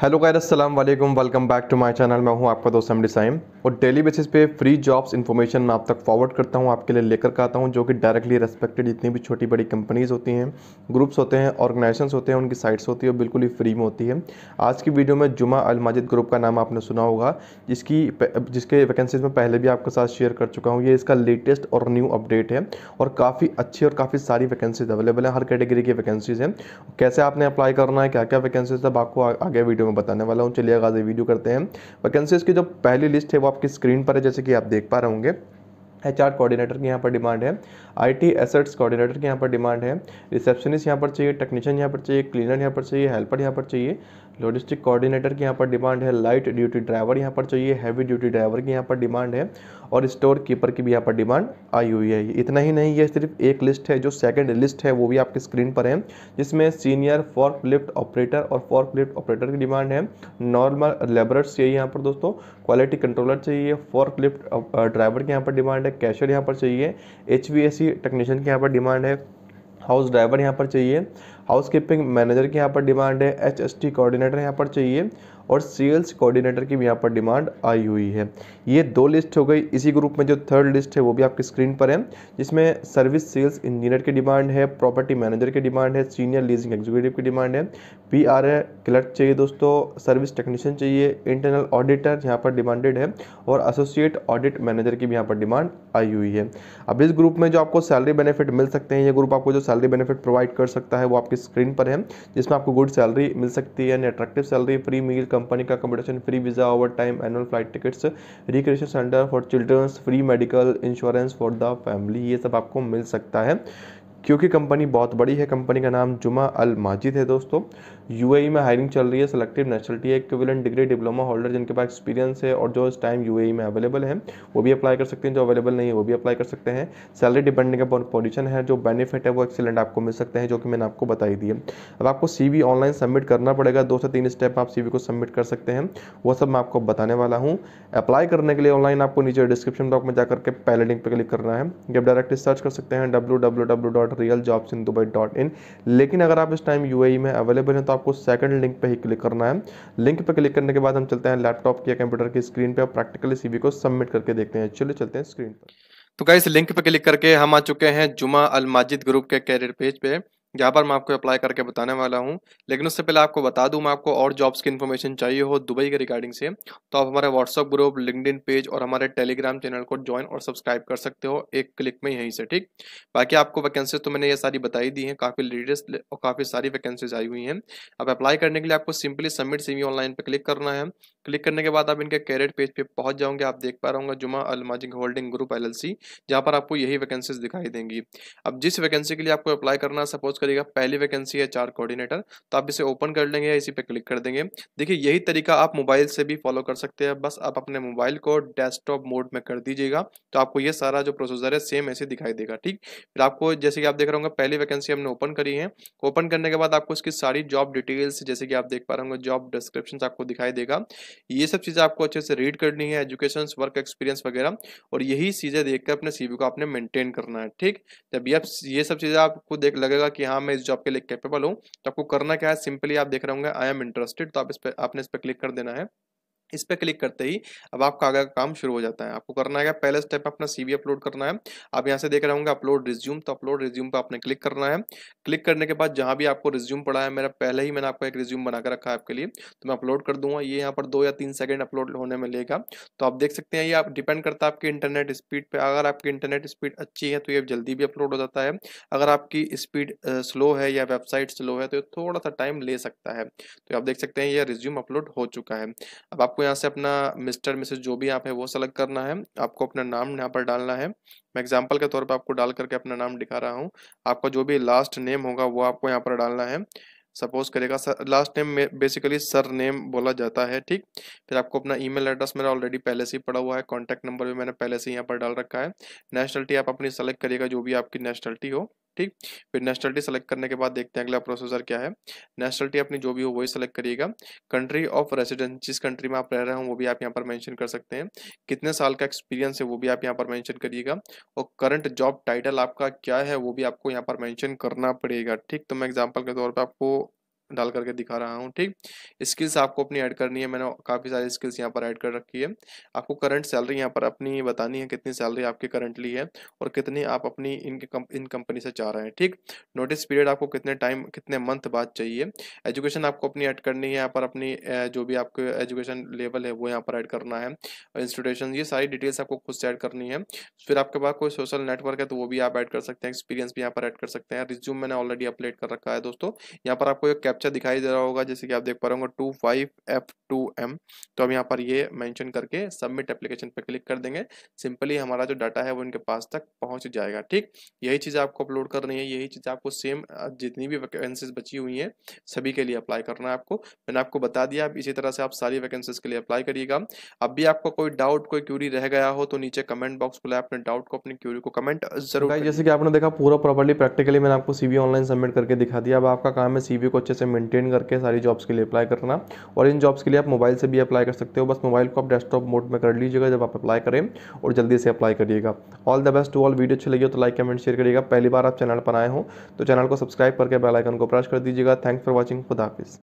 hello गैर असलम welcome back to my channel मैं हूं आपका दोस्त एमडी साइम और डेली बेसिस पे फ्री जॉब्स इन्फॉर्मेशन मैं आप तक फॉरवर्ड करता हूं आपके लिए लेकर के आता हूं जो कि डायरेक्टली रेस्पेक्टेड जितनी भी छोटी बड़ी कंपनीज़ होती हैं ग्रुप्स होते हैं ऑर्गेनाइजेशन होते हैं उनकी साइट्स होती है और बिल्कुल ही फ्री में होती है आज की वीडियो में जुमा अलमाजिद ग्रुप का नाम आपने सुना होगा जिसकी जिसके वैकेंसीज में पहले भी आपके साथ शेयर कर चुका हूँ ये इसका लेटेस्ट और न्यू अपडेट है और काफ़ी अच्छी और काफ़ी सारी वैकेंसीज अवेलेबल हैं हर कैटेगरी की वैकेंसीज़ हैं कैसे आपने अप्लाई करना है क्या क्या वैकेंसीज तब आपको आगे वीडियो वीडियो में बताने वाला हूँ चलिए आगाज़ वीडियो करते हैं वैकेंसीज की जो पहली लिस्ट है वो आपकी स्क्रीन पर है जैसे कि आप देख पा रहे होंगे एच आर कोऑर्डिनेटर की यहाँ पर डिमांड है आई टी एसेट्स कोऑर्डिनेटर की यहाँ पर डिमांड है रिसेप्शनिस्ट यहाँ पर चाहिए टेक्नीशियन यहाँ पर चाहिए क्लीनर यहाँ पर चाहिए हेल्पर यहाँ पर चाहिए लॉजिस्टिक कोऑर्डिनेटर की यहाँ पर डिमांड है लाइट ड्यूटी ड्राइवर यहाँ पर चाहिए हैवी ड्यूटी ड्राइवर की यहाँ पर डिमांड है और स्टोर कीपर की भी यहाँ पर डिमांड आई हुई है इतना ही नहीं ये सिर्फ एक लिस्ट है जो सेकंड लिस्ट है वो भी आपके स्क्रीन पर है जिसमें सीनियर फॉर्क लिफ्ट ऑपरेटर और फॉर्क लिफ्ट ऑपरेटर की डिमांड है नॉर्मल लेबरर्स चाहिए यहाँ पर दोस्तों क्वालिटी कंट्रोलर चाहिए फॉर्क लिफ्ट ड्राइवर की यहाँ पर डिमांड है कैशर यहाँ पर चाहिए एच टेक्नीशियन की यहाँ पर डिमांड है हाउस ड्राइवर यहाँ पर चाहिए हाउस कीपिंग मैनेजर की यहाँ पर डिमांड है एच एस टी कोऑर्डिनेटर यहाँ पर चाहिए और सेल्स कोऑर्डिनेटर की भी यहाँ पर डिमांड आई हुई है ये दो लिस्ट हो गई इसी ग्रुप में जो थर्ड लिस्ट है वो भी आपकी स्क्रीन पर है जिसमें सर्विस सेल्स इंजीनियर की डिमांड है प्रॉपर्टी मैनेजर की डिमांड है सीनियर लीजिंग एग्जीक्यूटिव की डिमांड है पी आर ए क्लर्क चाहिए दोस्तों सर्विस टेक्नीशियन चाहिए इंटरनल ऑडिटर यहाँ पर डिमांडेड है और एसोसिएट ऑडिट मैनेजर की भी यहाँ पर डिमांड आई हुई है अब इस ग्रुप में जो आपको सैलरी बेनिफिट मिल सकते हैं ये ग्रुप आपको जो सैलरी बेनिफिट प्रोवाइड कर सकता है वो आपकी आपकी स्क्रीन पर है जिसमें आपको गुड सैलरी मिल सकती है attractive salary free meal company का accommodation free visa overtime annual flight tickets recreation centre for childrens free medical insurance for the family ये सब आपको मिल सकता है क्योंकि कंपनी बहुत बड़ी है कंपनी का नाम जुमा अल माजिद है दोस्तों यूएई e में हायरिंग चल रही है सिलेक्टिव एक विलन डिग्री डिप्लोमा होल्डर जिनके पास एक्सपीरियंस है और जो इस टाइम यूएई e में अवेलेबल है वो भी अप्लाई कर सकते हैं जो अवेलेबल नहीं है वो भी अप्लाई कर सकते हैं सैलरी डिपेंडिंग अपॉन पोजिशन है जो बेनिफिट है वो एक्सीलेंट आपको मिल सकते हैं जो कि मैंने आपको बताई दी है अब आपको सी ऑनलाइन सबमिट करना पड़ेगा दो से तीन स्टेप आप सी को सबमिट कर सकते हैं वो सब मैं आपको बताने वाला हूँ अप्लाई करने के लिए ऑनलाइन आपको नीचे डिस्क्रिप्शन बॉक्स में जाकर के पहले लिंक पर क्लिक करना है जब डायरेक्ट सर्च कर सकते हैं W W dot real jobs in Dubai dot in लेकिन अगर आप इस टाइम यू e में अवेलेबल हैं तो आपको सेकंड लिंक पे ही क्लिक करना है लिंक पे क्लिक करने के बाद हम चलते हैं लैपटॉप या कंप्यूटर की स्क्रीन पे और प्रैक्टिकली सीवी को सबमिट करके देखते हैं चलिए चलते हैं स्क्रीन पर तो गाइस लिंक पे क्लिक करके हम आ चुके हैं जुमा अल माजिद ग्रुप के कैरियर पेज पे यहाँ पर मैं आपको अप्लाई करके बताने वाला हूँ लेकिन उससे पहले आपको बता दूँ मैं आपको और जॉब्स की इन्फॉर्मेशन चाहिए हो दुबई के रिगार्डिंग से तो आप हमारे व्हाट्सअप ग्रुप लिंकड पेज और हमारे टेलीग्राम चैनल को ज्वाइन और सब्सक्राइब कर सकते हो एक क्लिक में यहीं से ठीक बाकी आपको वैकेंसीज तो मैंने ये सारी बताई दी हैं काफ़ी लेटेस्ट और काफ़ी सारी वैकेंसीज आई हुई हैं अब अप्लाई करने के लिए आपको सिंपली सबमिट सी ऑनलाइन पर क्लिक करना है क्लिक करने के बाद आप इनके कैरेट पेज पे पहुंच जाओगे आप देख पा रहा जुमा अलमाजिंग होल्डिंग ग्रुप एल जहां पर आपको यही वैकेंसीज दिखाई देंगी अब जिस वैकेंसी के लिए आपको अप्लाई करना सपोज करिएगा पहली वैकेंसी है चार कोऑर्डिनेटर तो आप इसे ओपन कर लेंगे या इसी पर क्लिक कर देंगे देखिए यही तरीका आप मोबाइल से भी फॉलो कर सकते हैं बस आप अपने मोबाइल को डेस्कटॉप मोड में कर दीजिएगा तो आपको ये सारा जो प्रोसीजर है सेम ऐसे दिखाई देगा ठीक फिर आपको जैसे कि आप देख रहे होंगे पहली वैकेंसी हमने ओपन करी है ओपन करने के बाद आपको इसकी सारी जॉब डिटेल्स जैसे कि आप देख पा रहे होंगे जॉब डिस्क्रिप्शन आपको दिखाई देगा ये सब चीज़ें आपको अच्छे से रीड करनी है एजुकेशन वर्क एक्सपीरियंस वगैरह और यही चीज़ें देखकर अपने सीवी को आपने मेंटेन करना है ठीक जब ये ये सब चीज़ें आपको देख लगेगा कि हाँ मैं इस जॉब के लिए कैपेबल हूँ तो आपको करना क्या है सिंपली आप देख रहे होंगे आई एम इंटरेस्टेड तो आप इस पर आपने इस पर क्लिक कर देना है इस पर क्लिक करते ही अब आपका आगे का काम शुरू हो जाता है आपको करना है पहले स्टेप अपना सीवी अपलोड करना है आप यहाँ से देख रहे होंगे अपलोड रिज्यूम तो अपलोड रिज्यूम पर आपने क्लिक करना है क्लिक करने के बाद जहाँ भी आपको रिज्यूम पड़ा है मेरा पहले ही मैंने आपका एक रिज्यूम बना कर रखा है आपके लिए तो मैं अपलोड कर दूंगा ये यहाँ पर दो या तीन सेकेंड अपलोड होने में लेगा तो आप देख सकते हैं ये आप डिपेंड करता है आपकी इंटरनेट स्पीड पर अगर आपकी इंटरनेट स्पीड अच्छी है तो ये जल्दी भी अपलोड हो जाता है अगर आपकी स्पीड स्लो है या वेबसाइट स्लो है तो थोड़ा सा टाइम ले सकता है तो आप देख सकते हैं ये रिज्यूम अपलोड हो चुका है अब आप आपको यहाँ से अपना मिस्टर मिसेज जो भी आप है वो सेलेक्ट करना है आपको अपना नाम यहाँ पर डालना है मैं एग्जाम्पल के तौर पर आपको डाल करके अपना नाम दिखा रहा हूँ आपका जो भी लास्ट नेम होगा वो आपको यहाँ पर डालना है सपोज करेगा last name basically surname बोला जाता है ठीक फिर आपको अपना ईमेल एड्रेस मेरा ऑलरेडी पहले से ही पड़ा हुआ है कॉन्टैक्ट नंबर भी मैंने पहले से यहाँ पर डाल रखा है नेशनलिटी आप अपनी सेलेक्ट करिएगा जो भी आपकी नेशनलिटी हो ठीक फिर नेशनलिटी सेलेक्ट करने के बाद देखते हैं अगला प्रोसेसर क्या है नेशनलिटी अपनी जो भी हो वही सेलेक्ट करिएगा कंट्री ऑफ रेसिडेंस जिस कंट्री में आप रह रहे हो वो भी आप यहाँ पर मैंशन कर सकते हैं कितने साल का एक्सपीरियंस है वो भी आप यहाँ पर मैंशन करिएगा और करंट जॉब टाइटल आपका क्या है वो भी आपको यहाँ पर मैंशन करना पड़ेगा ठीक तो मैं एग्जाम्पल के तौर पर आपको डाल करके दिखा रहा हूँ ठीक स्किल्स आपको अपनी ऐड करनी है मैंने काफ़ी सारी स्किल्स यहाँ पर ऐड कर रखी है आपको करंट सैलरी यहाँ पर अपनी बतानी है कितनी सैलरी आपकी करंटली है और कितनी आप अपनी इन इन कंपनी से चाह रहे हैं ठीक नोटिस पीरियड आपको कितने टाइम कितने मंथ बाद चाहिए एजुकेशन आपको अपनी ऐड करनी है यहाँ पर अपनी जो भी आपके एजुकेशन लेवल है वो यहाँ पर ऐड करना है इंस्टीट्यूशन ये सारी डिटेल्स आपको खुद से ऐड करनी है फिर आपके पास कोई सोशल नेटवर्क है तो वो भी आप ऐड कर सकते हैं एक्सपीरियंस भी यहाँ पर ऐड कर सकते हैं रिज्यूम मैंने ऑलरेडी अपलेट कर रखा है दोस्तों यहाँ पर आपको एक कैप्चा दिखाई दे रहा होगा जैसे कि आप देख पा रहे two five F two M तो हम यहाँ पर ये मेंशन करके सबमिट एप्लीकेशन पर क्लिक कर देंगे सिंपली हमारा जो डाटा है वो इनके पास तक पहुँच जाएगा ठीक यही चीज़ आपको अपलोड करनी है यही चीज़ आपको सेम जितनी भी वैकेंसीज बची हुई हैं सभी के लिए अप्लाई करना है आपको मैंने आपको बता दिया इसी तरह से आप सारी वैकेंसीज के लिए अप्लाई करिएगा अब भी आपको कोई डाउट कोई क्यूरी रह गया हो तो नीचे कमेंट बॉक्स खुला अपने डाउट को अपनी क्यूरी को कमेंट जरूर जैसे कि आपने देखा पूरा प्रॉपर्ली प्रैक्टिकली मैंने आपको सीवी ऑनलाइन सबमिट करके दिखा दिया अब आपका काम है सीवी को अच्छे से मेंटेन करके सारी जॉब्स के लिए अप्लाई करना और इन जॉब्स के लिए आप मोबाइल से भी अप्लाई कर सकते हो बस मोबाइल को आप डेस्कटॉप मोड में कर लीजिएगा जब आप अप्लाई करें और जल्दी से अप्लाई करिएगा all the best to all video अच्छी लगी तो लाइक कमेंट शेयर करिएगा पहली बार आप चैनल पर आए हो तो चैनल को सब्सक्राइब करके बेलाइकन को प्रेस कर दीजिएगा थैंक्स फॉर वॉचिंग खुदाफिस